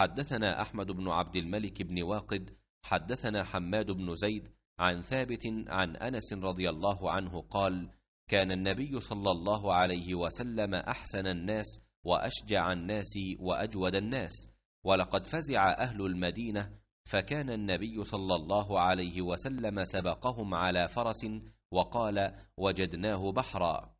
حدثنا أحمد بن عبد الملك بن واقد حدثنا حماد بن زيد عن ثابت عن أنس رضي الله عنه قال كان النبي صلى الله عليه وسلم أحسن الناس وأشجع الناس وأجود الناس ولقد فزع أهل المدينة فكان النبي صلى الله عليه وسلم سبقهم على فرس وقال وجدناه بحرا